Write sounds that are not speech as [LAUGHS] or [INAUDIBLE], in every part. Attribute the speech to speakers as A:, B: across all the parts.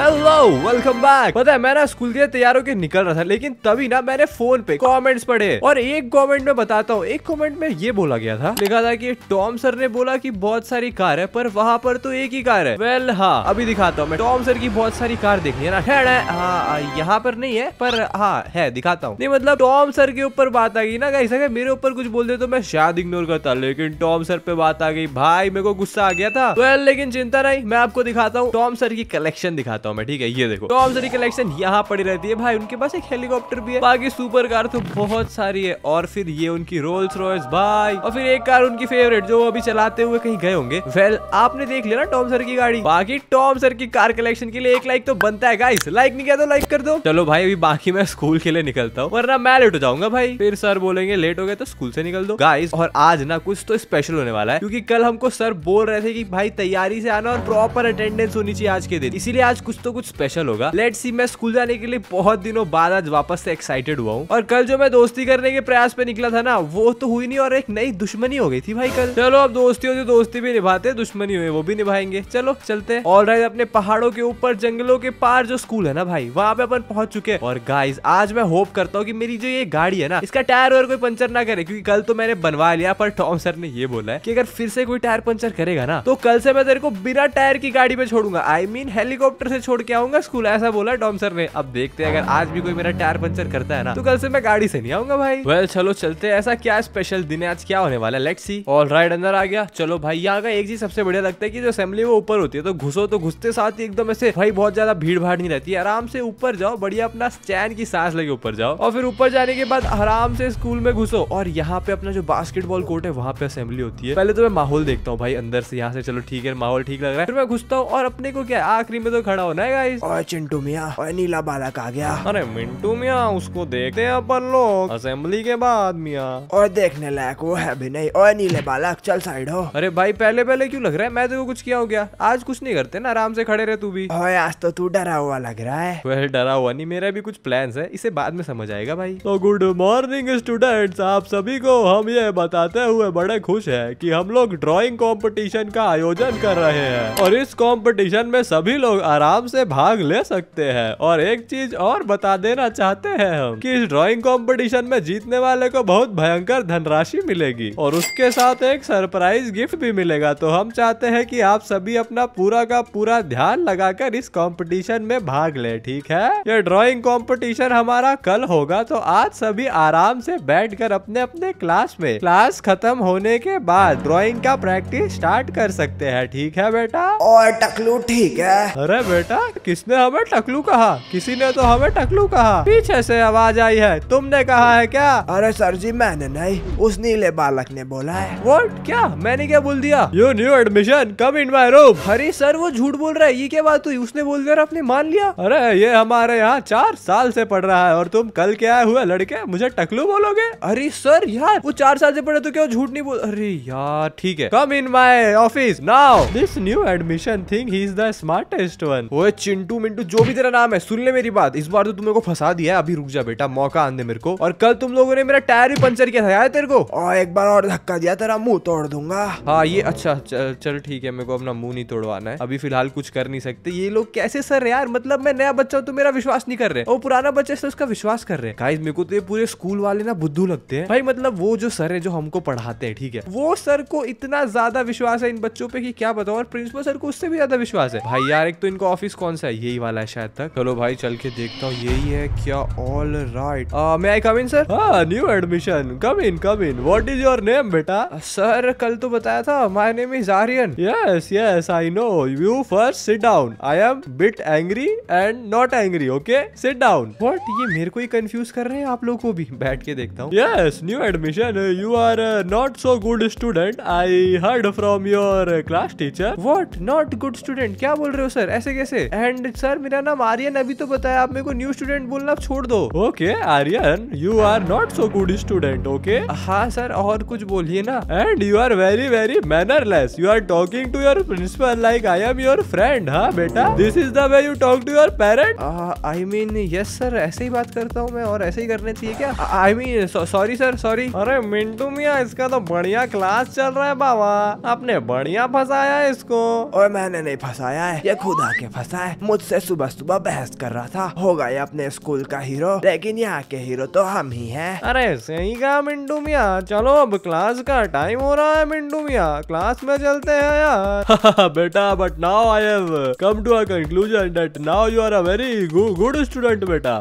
A: Hello welcome back पता है मैं ना स्कूल के तैयारों के निकल रहा था लेकिन तभी ना मैंने फोन पे कमेंट्स पढ़े और एक कमेंट में बताता हूँ एक कमेंट में ये बोला गया था लिखा था कि टॉम सर ने बोला कि बहुत सारी कार है पर वहाँ पर तो एक ही कार है वेल well, हाँ अभी दिखाता हूँ मैं टॉम सर की बहुत सारी कार देखी है ना है हाँ, हाँ यहाँ पर नहीं है पर हाँ है दिखाता हूँ नहीं मतलब टॉम सर के ऊपर बात आ गई ना कहीं सके मेरे ऊपर कुछ बोल दे तो मैं शायद इग्नोर करता लेकिन टॉम सर पे बात आ गई भाई मेरे को गुस्सा आ गया था वेल लेकिन चिंता नहीं मैं आपको दिखाता हूँ टॉम सर की कलेक्शन दिखाता हूँ हूँ मैं ठीक है ये देखो टॉम सरी कलेक्शन यहाँ पड़ी रहती है भाई उनके पास एक हेलीकॉप्टर भी है बाकी सुपर कार तो बहुत सारी है और फिर ये उनकी रोल्स रॉयस भाई और फिर एक कार उनकी फेवरेट जो अभी चलाते हुए कहीं गए होंगे वेल आपने देख लिया ना टॉम सर की गाड़ी बाकी टॉम सर की कार कलेक्शन के लिए एक लाइक तो बनता है गाइस लाइक नहीं किया तो लाइक कर दो चलो भाई अभी बाकी मैं स्कूल के लिए निकलता हूँ वरना मैं लेट हो जाऊंगा भाई फिर सर बोलेंगे लेट हो गए तो स्कूल से निकल दो गाइस और आज ना कुछ तो स्पेशल होने वाला है क्योंकि कल हमको सर बोल रहे थे कि भाई तैयारी से आना और प्रॉपर अटेंडेंस होनी चाहिए आज के दिन इसीलिए आज कुछ तो कुछ स्पेशल होगा लेट सी मैं स्कूल जाने के लिए बहुत दिनों बाद आज वापस से एक्साइटेड हुआ हूँ और कल जो मैं दोस्ती करने के प्रयास पे निकला था ना वो तो हुई नहीं और एक नई दुश्मनी हो गई थी भाई कल चलो अब दोस्ती हो जो दोस्ती भी निभाते दुश्मनी हुए वो भी निभाएंगे चलो चलते और राइज अपने पहाड़ों के ऊपर जंगलों के पार जो स्कूल है ना भाई वहाँ पे अपन पहुंच चुके और गाइज आज मैं होप करता हूँ की मेरी जो ये गाड़ी है ना इसका टायर वायर कोई पंचर ना करे क्यूँकी कल तो मैंने बनवा लिया पर टॉम सर ने ये बोला है की अगर फिर से कोई टायर पंचर करेगा ना तो कल से मैं तेरे को बिना टायर की गाड़ी में छोड़ूंगा आई मीन हेलीकॉप्टर से छोड़ के आऊंगा स्कूल ऐसा बोला डॉम सर ने अब देखते हैं अगर आज भी कोई मेरा टायर पंचर करता है ना तो कल से मैं गाड़ी से नहीं आऊंगा भाई वेल चलो चलते हैं ऐसा क्या स्पेशल दिन है आज क्या होने वाला लेट्स सी ऑल राइट अंदर आ गया चलो भाई यहाँ का एक चीज सबसे बढ़िया लगता है की जो असेंबली वो ऊपर होती है तो घुसो तो घुसते साथ ही एकदम ऐसे भाई बहुत ज्यादा भीड़ भाड़ नहीं रहती आराम से ऊपर जाओ बढ़िया अपना चैन की सांस लगे ऊपर जाओ और फिर ऊपर जाने के बाद आराम से स्कूल में घुसो और यहाँ पे अपना जो बास्केटबॉल कोर्ट है वहाँ पे असेंबली होती है पहले तो मैं माहौल देखता हूँ भाई अंदर से यहाँ से चलो ठीक है माहौल ठीक लग रहा है फिर मैं घुसता हूँ और अपने को क्या आखिरी में तो खड़ा हो ना गाइस और चिंटू मिया और नीला बालक आ गया अरे मिंटू मिया उसको देखते हैं अपन लोग असेंबली के बाद मिया और देखने लायक वो है भी नहीं और नीले बालक चल साइड हो अरे भाई पहले पहले क्यों लग रहा है मैं तो कुछ किया हो गया आज कुछ नहीं करते ना आराम से खड़े रहे तू भी और आज तो तू डरा हुआ लग रहा है वह डरा हुआ नहीं मेरा भी कुछ प्लान है इसे बाद में समझ आएगा भाई तो गुड मॉर्निंग स्टूडेंट आप सभी को हम ये बताते हुए बड़े खुश है की हम लोग ड्रॉइंग कॉम्पिटिशन का आयोजन कर रहे हैं और इस कॉम्पिटिशन में सभी लोग आराम आराम से भाग ले सकते हैं और एक चीज और बता देना चाहते हैं हम कि इस ड्राइंग कंपटीशन में जीतने वाले को बहुत भयंकर धनराशि मिलेगी और उसके साथ एक सरप्राइज गिफ्ट भी मिलेगा तो हम चाहते हैं कि आप सभी अपना पूरा का पूरा ध्यान लगाकर इस कंपटीशन में भाग ले ठीक है ये ड्रॉइंग कॉम्पिटिशन हमारा कल होगा तो आज सभी आराम से बैठ अपने अपने क्लास में क्लास खत्म होने के बाद ड्रॉइंग का प्रैक्टिस स्टार्ट कर सकते हैं ठीक है बेटा और टकलू ठीक है अरे बेटा बेटा किसने हमें टकलू कहा किसी ने तो हमें टकलू कहा पीछे से आवाज आई है तुमने कहा है क्या अरे सर जी मैंने नहीं उस नीले बालक ने बोला है वोट क्या मैंने क्या बोल दिया you new admission come in my room अरे सर वो झूठ बोल रहा है ये क्या बात हुई उसने बोल दिया अपने मान लिया अरे ये हमारे यहाँ चार साल ऐसी पढ़ रहा है और तुम कल के आए हुए लड़के मुझे टकलू बोलोगे अरे सर यार वो चार साल ऐसी पढ़े तो क्या झूठ नहीं बोल अरे यार ठीक है come in my office now this new admission thing he is the smartest one ओए चिंटू मिंटू जो भी तेरा नाम है सुन ले मेरी बात इस बार तो तुमने को फंसा दिया अभी रुक जा बेटा मौका आने मेरे को और कल तुम लोगों ने मेरा टायर भी पंचर किया था यार तेरे को और हाँ, एक बार और धक्का दिया तेरा मुंह तोड़ दूंगा हाँ ये अच्छा चल ठीक है मेरे को अपना मुंह नहीं तोड़वाना है अभी फिलहाल कुछ कर नहीं सकते ये लोग कैसे सर यार मतलब मैं नया बच्चा तो मेरा विश्वास नहीं कर रहे और पुराना बच्चा से तो उसका विश्वास कर रहे हैं मेरे को तो ये पूरे स्कूल वाले ना बुद्धू लगते हैं भाई मतलब वो जो सर है जो हमको पढ़ाते हैं ठीक है वो सर को इतना ज्यादा विश्वास है इन बच्चों पे की क्या बताओ और प्रिंसिपल सर को उससे भी ज्यादा विश्वास है भाई यार एक तो इनको ऑफिस इंक्रीज कौन सा है यही वाला है शायद तक चलो भाई चल के देखता हूँ यही है क्या ऑल राइट मैं आई कम इन सर हाँ new admission come in come in what is your name बेटा सर uh, कल तो बताया था my name is Aryan yes yes I know you first sit down I am bit angry and not angry okay sit down what ये मेरे को ही confuse कर रहे हैं आप लोग को भी बैठ के देखता हूँ yes new admission you are not so good student I heard from your class teacher what not good student क्या बोल रहे हो सर ऐसे कैसे एंड सर मेरा नाम आर्यन अभी तो बताया आप मेरे को न्यू स्टूडेंट बोलना छोड़ दो okay Aryan you are not so good student okay हाँ सर और कुछ बोलिए ना and you are very very mannerless you are talking to your principal like I am your friend हाँ बेटा this is the way you talk to your parent I mean yes sir ऐसे ही बात करता हूँ मैं और ऐसे ही करने चाहिए क्या I mean sorry sir sorry अरे मिंटू मिया इसका तो बढ़िया क्लास चल रहा है बाबा आपने बढ़िया फंसाया इसको और मैंने नहीं फंसाया है ये खुद आके फंसा ऐसा है मुझसे सुबह सुबह बहस कर रहा था होगा ये अपने स्कूल का हीरो लेकिन यहाँ के हीरो तो हम ही है अरे सही कहा मिंटू मिया चलो अब क्लास का टाइम हो रहा है मिंटू मिया क्लास में चलते हैं यार [LAUGHS] हाँ, बेटा but now I have come to a conclusion that now you are a very good student बेटा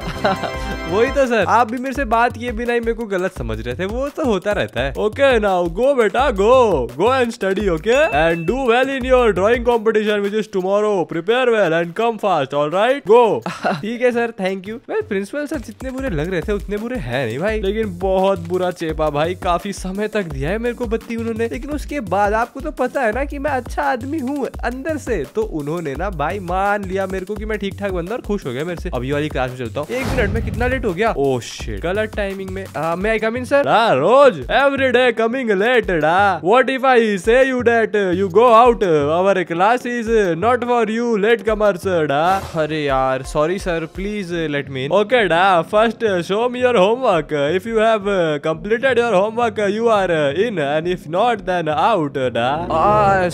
A: [LAUGHS] वही तो सर आप भी मेरे से बात किए बिना ही मेरे को गलत समझ रहे थे वो तो होता रहता है ओके नाउ गो बेटा go go and study okay and do well in your drawing competition which is tomorrow prepare well principal and come fast all right go ठीक है सर थैंक यू भाई प्रिंसिपल सर जितने बुरे लग रहे थे उतने बुरे है नहीं भाई लेकिन बहुत बुरा चेपा भाई काफी समय तक दिया है मेरे को बत्ती उन्होंने लेकिन उसके बाद आपको तो पता है ना कि मैं अच्छा आदमी हूँ अंदर से तो उन्होंने ना भाई मान लिया मेरे को कि मैं ठीक ठाक बंदा और खुश हो गया मेरे से अभी वाली क्लास में चलता हूँ एक मिनट में कितना लेट हो गया ओ oh, शिट गलत टाइमिंग में मैं आई कमिंग सर रोज एवरी डे कमिंग लेट डा what if I say you that you go out our class is not for you late comers डा अरे यार sorry sir please let me okay डा first show me your homework if you have completed your homework you are in and if not then out डा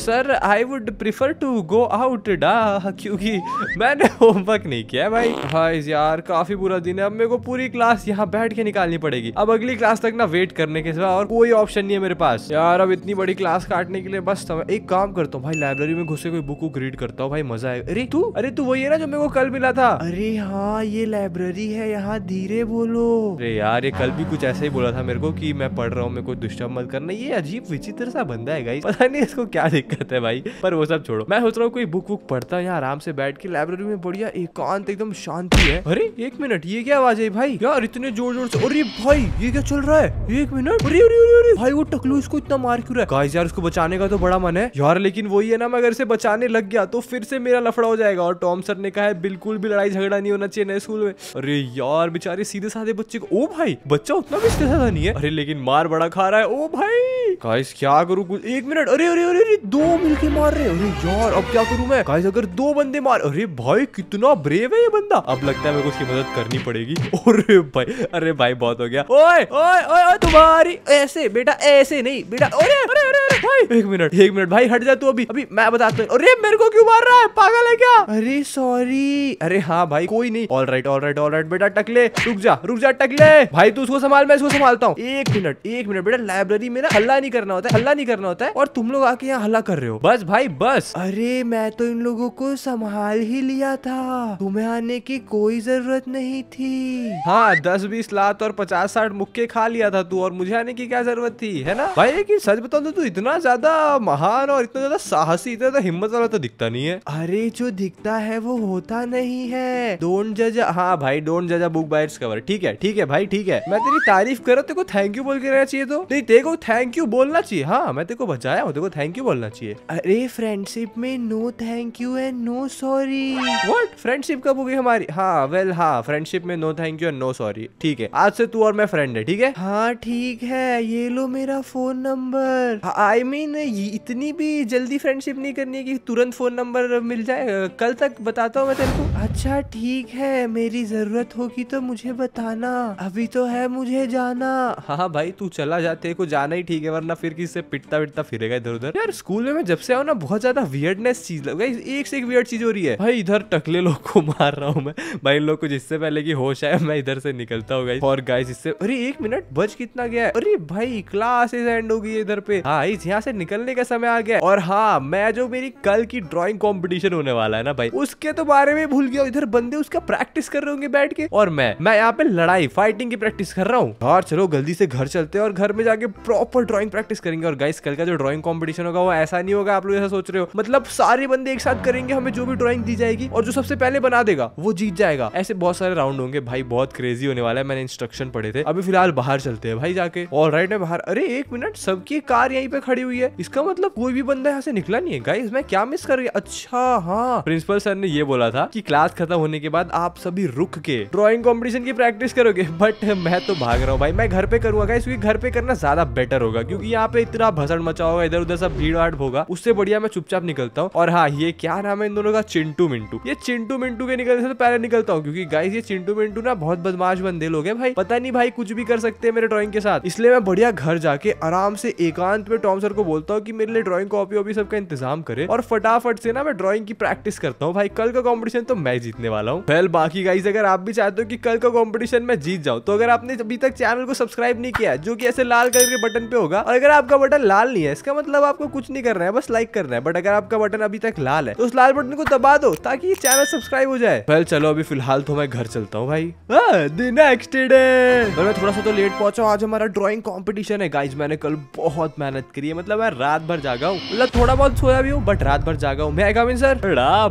A: sir I would prefer to go out डा क्योंकि मैंने homework नहीं किया भाई हाँ यार काफी बुरा दिन है अब मेरे को पूरी क्लास यहाँ बैठ के निकालनी पड़ेगी अब अगली क्लास तक ना वेट करने के सिवा और कोई ऑप्शन नहीं है मेरे पास यार अब इतनी बड़ी क्लास काटने के लिए बस एक काम करता हूँ भाई लाइब्रेरी में घुसे कोई बुक वुक रीड करता हूँ भाई मजा आएगा अरे तू अरे तू वही है ना जो मेरे को कल मिला था अरे हाँ ये लाइब्रेरी है यहाँ धीरे बोलो अरे यार ये कल भी कुछ ऐसा ही बोला था मेरे को कि मैं पढ़ रहा हूँ मेरे को डिस्टर्ब मत करना ये अजीब विचित्र सा बंदा है पता नहीं इसको क्या दिक्कत है भाई पर वो सब छोड़ो मैं सोच रहा हूँ कोई बुक वुक पढ़ता है यहाँ आराम से बैठ के लाइब्रेरी में बढ़िया एकांत एकदम शांति है अरे एक मिनट ये क्या आवाज है भाई यार इतने जोर जोर से अरे भाई ये क्या चल रहा है एक मिनट अरे अरे भाई वो टकलू इसको इतना मार क्यों रहा है यार उसको बचाने का तो बड़ा मन है यार लेकिन वही है ना मैं अगर इसे बचाने लग गया तो फिर से मेरा लफड़ा हो जाए जाएगा और टॉम सर ने कहा है बिल्कुल भी लड़ाई झगड़ा नहीं होना चाहिए नए स्कूल में अरे यार बेचारे सीधे साधे बच्चे को ओ भाई बच्चा उतना भी साधा नहीं है अरे लेकिन मार बड़ा खा रहा है ओ भाई गाइस क्या करूं कुछ एक मिनट अरे अरे अरे अरे दो मिलके मार रहे अरे यार अब क्या करूं मैं गाइस अगर दो बंदे मार अरे भाई कितना ब्रेव है ये बंदा अब लगता है मेरे को उसकी मदद करनी पड़ेगी अरे भाई अरे भाई बहुत हो गया ओए ओए ओए तुम्हारी ऐसे बेटा ऐसे नहीं बेटा अरे अरे अरे अरे भाई एक मिनट एक मिनट भाई हट जा तू अभी अभी मैं बताता हूँ अरे मेरे को क्यों मार रहा है पागल है क्या अरे सॉरी अरे हाँ भाई कोई नहीं all right all right all right बेटा टकले रुक जा रुक जा टकले भाई तू उसको संभाल मैं इसको संभालता हूँ एक मिनट एक मिनट बेटा लाइब्रेरी में ना हल्ला नहीं करना होता है हल्ला नहीं करना होता है और तुम लोग आके यहाँ हल्ला कर रहे हो बस भाई बस अरे मैं तो इन लोगों को संभाल ही लिया था तुम्हें आने की कोई जरूरत नहीं थी हाँ दस बीस लात और पचास साठ मुक्के खा लिया था तू और मुझे आने की क्या जरूरत थी है ना भाई लेकिन सच बताऊ तो तू इतना ज्यादा महान और इतना ज्यादा साहसी इतना ज्यादा हिम्मत वाला तो दिखता नहीं है अरे जो दिखता है वो होता नहीं है डोंट जज हाँ भाई डोंट जज बुक बाइट्स कवर ठीक है ठीक है भाई ठीक है मैं तेरी तारीफ करो तेरे को थैंक यू बोल के रहना चाहिए तो नहीं तेरे को थैंक यू बोलना चाहिए हाँ मैं तेरे को बचाया हूँ तेरे को थैंक यू बोलना चाहिए अरे फ्रेंडशिप में no thank you and no sorry what friendship कब होगी हमारी हाँ वेल हाँ फ्रेंडशिप में no thank you and no sorry ठीक है आज से तू और मैं फ्रेंड है ठीक है हाँ ठीक है ये लो मेरा फोन नंबर आई मीन इतनी भी जल्दी फ्रेंडशिप नहीं करनी है कि तुरंत फोन नंबर मिल जाए कल तक बताता हूँ मैं तेरे को अच्छा ठीक है मेरी जरूरत होगी तो मुझे बताना अभी तो है मुझे जाना हाँ भाई तू चला जाते को जाना ही ठीक है वरना वरना मतलब फिर किसी से पिटता विटता फिरेगा इधर उधर यार स्कूल में मैं जब से आऊ ना बहुत ज्यादा वियर्डनेस चीज लग गई एक से एक वियर्ड चीज हो रही है भाई इधर टकले लोग को मार रहा हूँ मैं भाई इन लोग को जिससे पहले की होश आया मैं इधर से निकलता हूँ और गाय जिससे अरे एक मिनट बच कितना गया अरे भाई क्लासेस एंड हो गई इधर पे हाँ इस यहाँ से निकलने का समय आ गया और हाँ मैं जो मेरी कल की ड्रॉइंग कॉम्पिटिशन होने वाला है ना भाई उसके तो बारे में भूल गया इधर बंदे उसका प्रैक्टिस कर रहे होंगे बैठ के और मैं मैं यहाँ पे लड़ाई फाइटिंग की प्रैक्टिस कर रहा हूँ और चलो जल्दी से घर चलते हैं और घर में जाके प्रॉपर ड्रॉइंग प्रैक्टिस करेंगे और गाइस कल का जो ड्रॉइंग कॉम्पिटिशन होगा वो ऐसा नहीं होगा आप लोग ऐसा सोच रहे हो मतलब सारे बंदे एक साथ करेंगे हमें जो भी ड्रॉइंग दी जाएगी और जो सबसे पहले बना देगा वो जीत जाएगा ऐसे बहुत सारे राउंड होंगे भाई बहुत क्रेजी होने वाला है मैंने इंस्ट्रक्शन पढ़े थे अभी फिलहाल बाहर चलते हैं भाई जाके और राइट में बाहर अरे एक मिनट सबकी कार यहीं पे खड़ी हुई है इसका मतलब कोई भी बंदा यहाँ से निकला नहीं है गाइस मैं क्या मिस कर गया अच्छा हाँ प्रिंसिपल सर ने ये बोला था कि क्लास खत्म होने के बाद आप सभी रुक के ड्रॉइंग कॉम्पिटिशन की प्रैक्टिस करोगे बट मैं तो भाग रहा हूँ भाई मैं घर पे करूंगा गाइस क्योंकि घर पे करना ज्यादा बेटर होगा क्योंकि क्योंकि यहाँ पे इतना भसड़ मचा होगा इधर उधर सब भीड़ भाड़ होगा उससे बढ़िया मैं चुपचाप निकलता हूँ और हाँ ये क्या नाम है इन दोनों का चिंटू मिंटू ये चिंटू मिंटू के निकलने से तो पहले निकलता हूँ क्योंकि गाइस ये चिंटू मिंटू ना बहुत बदमाश बंदे लोग है भाई पता नहीं भाई कुछ भी कर सकते हैं मेरे ड्रॉइंग के साथ इसलिए मैं बढ़िया घर जाके आराम से एकांत में टॉम सर को बोलता हूँ की मेरे लिए ड्रॉइंग कॉपी वॉपी सबका इंतजाम करे और फटाफट से ना मैं ड्रॉइंग की प्रैक्टिस करता हूँ भाई कल का कॉम्पिटिशन तो मैं जीतने वाला हूँ वेल बाकी गाइज अगर आप भी चाहते हो कि कल का कॉम्पिटिशन मैं जीत जाऊँ तो अगर आपने अभी तक चैनल को सब्सक्राइब नहीं किया जो की ऐसे लाल कलर के बटन पे होगा और और अगर आपका बटन लाल नहीं है इसका मतलब आपको कुछ नहीं करना है बस लाइक करना है बट अगर आपका बटन अभी तक लाल है तो उस लाल बटन को दबा दो ताकि चैनल सब्सक्राइब हो जाए पहले चलो अभी फिलहाल तो मैं घर चलता हूँ भाई नेक्स्ट हाँ, डे मैं थोड़ा सा तो लेट पहुंचा आज हमारा ड्रॉइंग कॉम्पिटिशन है गाइज मैंने कल बहुत मेहनत करी है मतलब मैं रात भर जागा हूँ मतलब थोड़ा बहुत सोया भी हूँ बट रात भर जागा हूँ मैं सर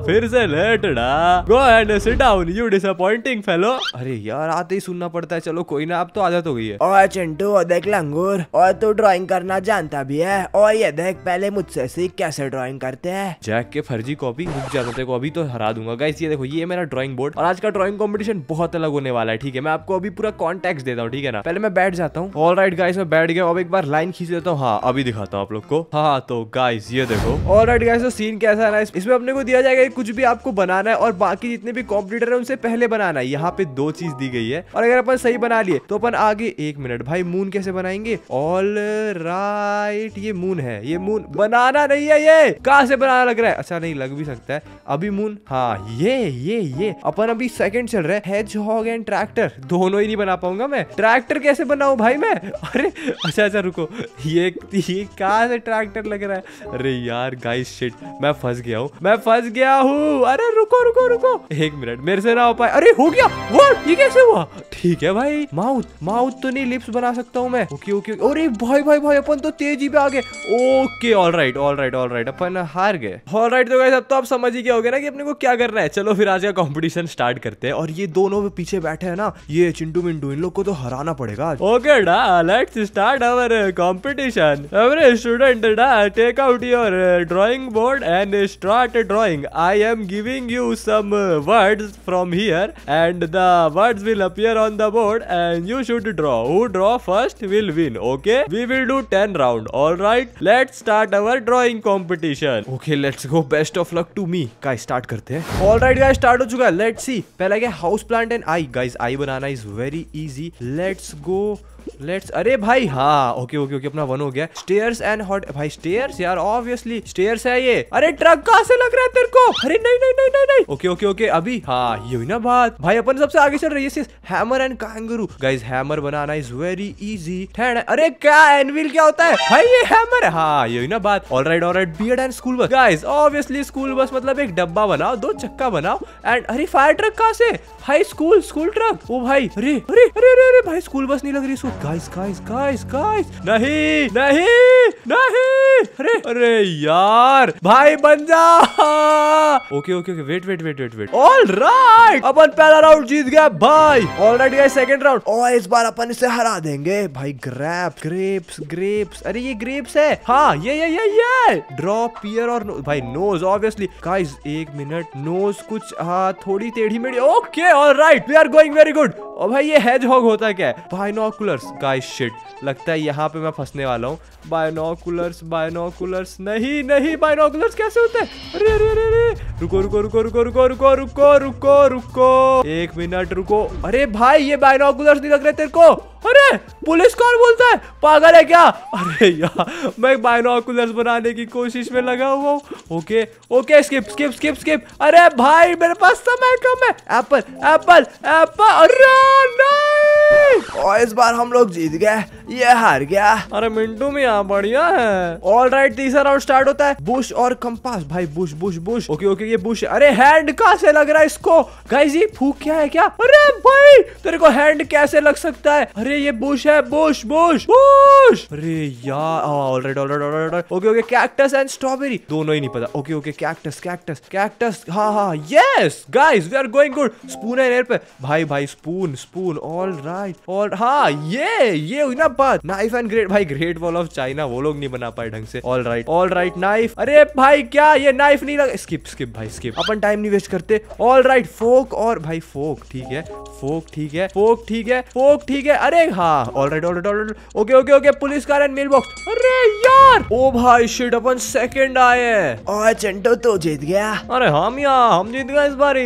A: फिर से let go and down you disappointing fellow अरे यार आते ही सुनना पड़ता है चलो कोई ना आप तो आदत हो गई है और चिंटू देख ला और तू ड्रॉइंग ड्राइंग करना जानता भी है और ये देख पहले मुझसे सीख कैसे ड्राइंग करते हैं जैक के फर्जी कॉपी रुक जाते थे अभी तो हरा दूंगा गाइस ये देखो ये मेरा ड्राइंग बोर्ड और आज का ड्राइंग कॉम्पिटिशन बहुत अलग होने वाला है ठीक है मैं आपको अभी पूरा कॉन्टेक्ट देता हूँ ठीक है ना पहले मैं बैठ जाता हूँ ऑल राइट गाइस मैं बैठ गया अब एक बार लाइन खींच देता हूँ हाँ अभी दिखाता हूँ आप लोग को हाँ तो गाइस ये देखो ऑल राइट गाइस सीन कैसा है इसमें अपने को दिया जाएगा कुछ भी आपको बनाना है और बाकी जितने भी कॉम्पिटिटर है उनसे पहले बनाना है यहाँ पे दो चीज दी गई है और अगर अपन सही बना लिए तो अपन आगे एक मिनट भाई मून कैसे बनाएंगे ऑल राइट ये मून है ये मून बनाना नहीं है ये कहा से बनाना लग रहा है अच्छा नहीं लग भी सकता है अभी मून हाँ ये ये ये अपन अभी सेकंड चल रहा है हेजहॉग एंड ट्रैक्टर दोनों ही नहीं बना पाऊंगा मैं ट्रैक्टर कैसे बनाऊ भाई मैं अरे अच्छा अच्छा रुको ये ये कहा से ट्रैक्टर लग रहा है अरे यार गाइस शिट मैं फंस गया हूँ मैं फंस गया हूँ अरे रुको रुको रुको एक मिनट मेरे से ना हो पाए अरे हो गया वो ये कैसे हुआ ठीक है भाई माउथ माउथ तो नहीं लिप्स बना सकता हूँ मैं ओके ओके अरे भाई भाई भाई अपन तो तेजी पे आ गए okay all right all right all right अपन हार गए ऑल राइट तो गाइस अब तो आप समझ ही गए होगे ना कि अपने को क्या करना है चलो फिर आज का कॉम्पिटिशन स्टार्ट करते हैं और ये दोनों भी पीछे बैठे हैं ना ये चिंटू मिंटू इन लोग को तो हराना पड़ेगा ओके डा let's start our competition every student डा take out your drawing board and start drawing I am giving you some word from here and the word will appear on the board and you should draw who draw first will win okay we will do 10 round. All right, let's start our drawing competition. Okay, let's go. Best of luck to me. Guys, start करते हैं. All right, guys, start हो चुका है. Let's see. पहला क्या house plant and eye. Guys, eye बनाना is very easy. Let's go. Let's अरे भाई हाँ ओके ओके ओके अपना वन हो गया स्टेयर्स एंड हॉट भाई स्टेयर्स यार ऑब्वियसली स्टेयर्स है ये अरे ट्रक कहा से लग रहा है तेरे को अरे नहीं नहीं नहीं नहीं नहीं ओके ओके ओके अभी हाँ ये हुई ना बात भाई अपन सबसे आगे चल रही है hammer and kangaroo guys hammer बनाना इज वेरी इजी ठहर अरे क्या एनविल क्या होता है भाई ये हैमर हाँ ये हुई ना बात all right all right ad and school bus guys obviously school bus मतलब एक डब्बा बनाओ दो चक्का बनाओ एंड अरे फायर ट्रक कहा से भाई स्कूल स्कूल ट्रक ओ भाई अरे अरे अरे अरे अरे भाई स्कूल बस नहीं लग रही इसको गाइस गाइस गाइस गाइस नहीं नहीं नहीं अरे अरे यार भाई बन जा okay okay okay wait wait wait wait wait all right अपन पहला राउंड जीत गया भाई ऑल राइट गया सेकंड राउंड और इस बार अपन इसे हरा देंगे भाई ग्रैप ग्रेप्स ग्रेप्स अरे ये ग्रेप्स है हाँ ये ये ये ये ड्रॉप पियर और नो, भाई नोज ऑब्वियसली गाइस एक मिनट नोज कुछ हाँ थोड़ी टेढ़ी मेढ़ी okay all right we are going very good और भाई ये हेज हॉग होता क्या है बायनोकुलर्स गाइस शिट लगता है यहाँ पे मैं फंसने वाला हूँ बायनोकुलर्स बाय बाइनोकुलर्स नहीं नहीं बाइनोकुलर्स कैसे होते हैं अरे अरे अरे अरे रुको रुको रुको रुको रुको रुको रुको रुको रुको एक मिनट रुको अरे भाई ये बायनोकुलर्स नहीं लग रहे तेरे को अरे पुलिस कौन बोलता है पागल है क्या अरे यार मैं बायनोकुलर्स बनाने की कोशिश में लगा हुआ हूँ okay okay skip skip skip skip अरे भाई मेरे पास समय कम है एप्पल एप्पल एप्पल अरे नहीं और इस बार हम लोग जीत गए ये हार गया अरे मिंटू में यहाँ बढ़िया है ऑल राइट तीसरा राउंड स्टार्ट होता है बुश और कंपास भाई bush bush bush okay okay ये बुश अरे हैंड कहाँ से लग रहा है इसको गाइस ये फूक क्या है क्या अरे भाई तेरे को हैंड कैसे लग सकता है अरे अरे ये बुश है बुश बुश बुश अरे यार okay okay cactus and strawberry दोनों ही नहीं पता okay okay cactus cactus cactus हा हा yes guys we are going good spoon है एयर पे भाई भाई स्पून स्पून ऑल राइट और हा ये ये हुई ना बात नाइफ एंड ग्रेट भाई ग्रेट वॉल ऑफ चाइना वो लोग नहीं बना पाए ढंग से all right all right knife अरे भाई क्या ये नाइफ नहीं लगा स्किप स्किप भाई स्किप अपन टाइम नहीं वेस्ट करते ऑल राइट फोक और भाई फोक ठीक है फोक ठीक है फोक ठीक है फोक ठीक है अरे हाँ already already already okay okay okay police car and mail box अरे यार ओ भाई शिट अपन सेकंड आए और चिंटू तो जीत गया अरे हम यार हम जीत गए इस बार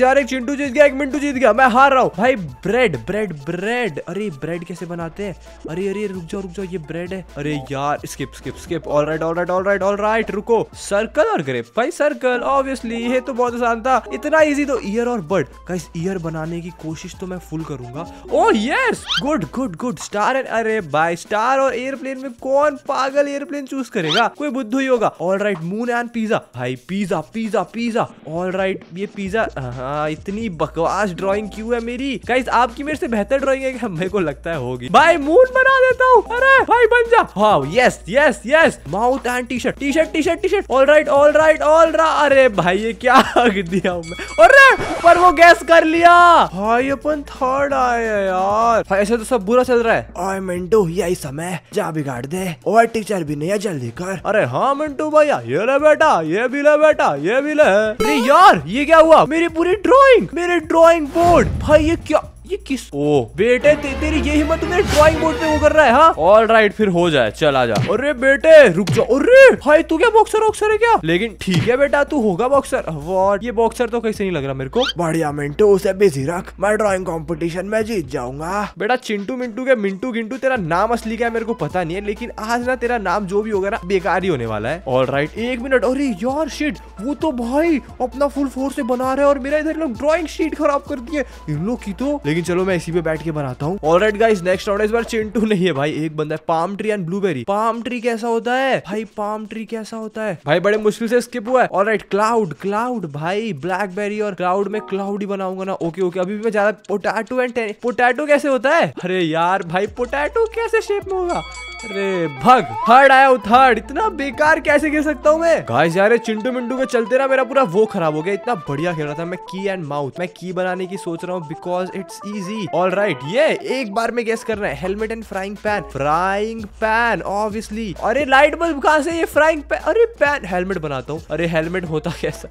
A: यार एक चिंटू जीत गया एक मिंटू जीत गया मैं हार रहा हूँ भाई ब्रेड ब्रेड ब्रेड अरे ब्रेड कैसे बनाते हैं अरे अरे रुक जाओ रुक जाओ ये ब्रेड है अरे यार skip skip skip all right all right all right all right रुको सर्कल और ग्रेप भाई सर्कल ऑब्वियसली ये तो बहुत आसान था इतना इजी तो ईयर और बर्ड गाइस ईयर बनाने की कोशिश तो मैं फुल करूंगा ओ yes good good good good star and अरे बाय स्टार और एयरप्लेन में कौन पागल एयरप्लेन चूज करेगा कोई बुद्धू ही होगा all right moon and pizza भाई pizza pizza pizza all right ये पिज्जा हाँ इतनी बकवास ड्रॉइंग क्यूँ है मेरी गाइस आपकी मेरे से बेहतर ड्रॉइंग है क्या मेरे को लगता है होगी बाय मून बना देता हूँ अरे भाई बन जा how yes yes yes mouth and T shirt T shirt T shirt T shirt all right all right all right अरे भाई ये क्या दिया मैं अरे पर वो गैस कर लिया भाई अपन थर्ड आया यार ऐसे तो सब बुरा चल रहा है ओए मिंटू यही समय जा बिगाड़ दे और टीचर भी नहीं है जल्दी कर अरे हाँ मिंटू भैया ये ले बेटा ये भी ले बेटा ये भी ले अरे यार ये क्या हुआ मेरी पूरी ड्रॉइंग मेरी ड्रॉइंग बोर्ड भाई ये क्या इक्कीस ओ बेटे ते, तेरी ये हिम्मत मेरे ड्राइंग बोर्ड पे वो कर रहा है हाँ ऑल राइट फिर हो जाए चल आ जा अरे बेटे रुक जाओ अरे भाई तू क्या बॉक्सर वॉक्सर है क्या लेकिन ठीक है बेटा तू होगा बॉक्सर वॉट ये बॉक्सर तो कैसे नहीं लग रहा मेरे को बढ़िया मिंटू उसे बिजी रख मैं ड्रॉइंग कॉम्पिटिशन में जीत जाऊंगा बेटा चिंटू मिंटू के मिंटू गिंटू तेरा नाम असली क्या है मेरे को पता नहीं है लेकिन आज ना तेरा नाम जो भी होगा ना बेकार ही होने वाला है ऑल राइट एक मिनट अरे योर शीट वो तो भाई अपना फुल फोर्स से बना रहे और मेरा इधर लोग ड्रॉइंग शीट खराब कर दिए इन लोग की तो लेकिन चलो चलो मैं इसी पे बैठ के बनाता हूँ all right guys next order इस बार चिंटू नहीं है भाई एक बंदा है palm tree and blueberry palm tree कैसा होता है भाई पाम ट्री कैसा होता है भाई बड़े मुश्किल से स्किप हुआ है ऑल राइट क्लाउड क्लाउड भाई ब्लैकबेरी और क्लाउड में क्लाउड ही बनाऊंगा ना ओके ओके अभी मैं ज्यादा पोटैटो एंड पोटैटो कैसे होता है अरे यार भाई पोटैटो कैसे शेप में होगा अरे भग थर्ड आया हूँ थर्ड इतना बेकार कैसे खेल सकता हूँ मैं गाइस यार चिंटू मिंटू के चलते ना मेरा पूरा वो खराब हो गया इतना बढ़िया खेल रहा था मैं की एंड माउथ मैं की बनाने की सोच रहा हूँ because it's easy all right ये एक बार में गेस करना है helmet and frying pan frying pan obviously अरे लाइट बल्ब कहाँ से ये फ्राइंग पैन अरे पैन हेलमेट बनाता हूँ अरे हेलमेट होता कैसा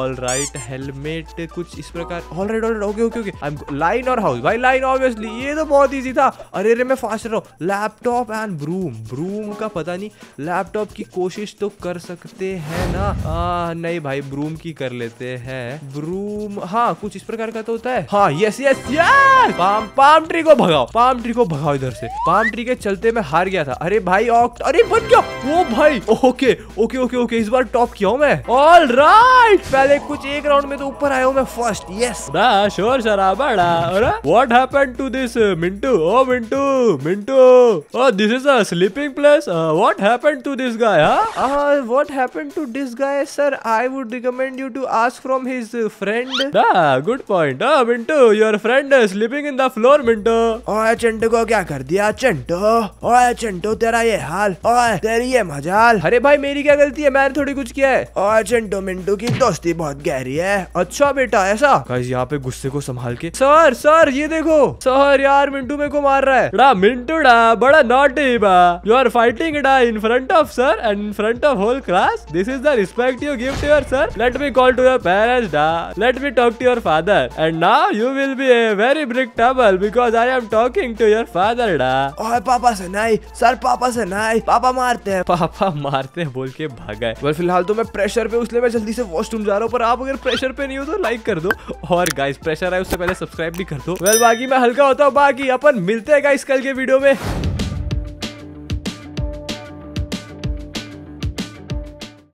A: ऑल राइट हेलमेट कुछ इस प्रकार all right all right okay okay okay line और हाउस भाई लाइन ऑब्वियसली ये तो बहुत ईजी था अरे अरे मैं फास्ट रहा हूँ लैपटॉप एंड ब्रूम ब्रूम का पता नहीं लैपटॉप की कोशिश तो कर सकते हैं ना आ, नहीं भाई ब्रूम की कर लेते हैं ब्रूम हाँ कुछ इस प्रकार का तो होता है हाँ यस यस यार पाम पाम ट्री को भगाओ पाम ट्री को भगाओ इधर से पाम ट्री के चलते मैं हार गया था अरे भाई ऑक्ट अरे बन गया वो भाई ओके ओके ओके ओके इस बार टॉप किया हूँ मैं ऑल राइट पहले कुछ एक राउंड में तो ऊपर आया हूँ मैं फर्स्ट यस शोर शराबा what happened to this Mintu ओ Mintu Mintu this is a sleeping place? Uh, what happened to this guy, huh? Uh, what happened to this guy, sir? I would recommend you to ask from his uh, friend. Ah, good point. Ah, uh, Minto, your friend is sleeping in the floor, Minto. ओए चिंटू को क्या कर दिया चिंटू? ओए चिंटू तेरा ये हाल, ओए तेरी ये मजाल। अरे भाई मेरी क्या गलती है? मैंने थोड़ी कुछ किया है। ओए Chintu minto ki dosti bahut gehri hai acha beta aisa guys यहाँ pe gusse ko संभाल ke sir sir ye dekho sir यार minto मेरे ko maar raha hai da minto da bada naughty Abiba. You are fighting it in front of sir and in front of whole class. This is the respect you give to your sir. Let me call to your parents, da. Let me talk to your father. And now you will be a very big trouble because I am talking to your father, da. Oh, पापा से नहीं sir पापा से नहीं पापा मारते हैं पापा मारते हैं बोल के भागा है फिलहाल तो मैं प्रेशर पे उसलिए मैं जल्दी से वॉशरूम जा रहा हूँ पर आप अगर प्रेशर पे नहीं हो तो लाइक कर दो और गाइस प्रेशर है उससे पहले सब्सक्राइब भी कर दो वेल बाकी मैं हल्का होता हूँ बाकी अपन मिलते हैं गाइस कल के वीडियो में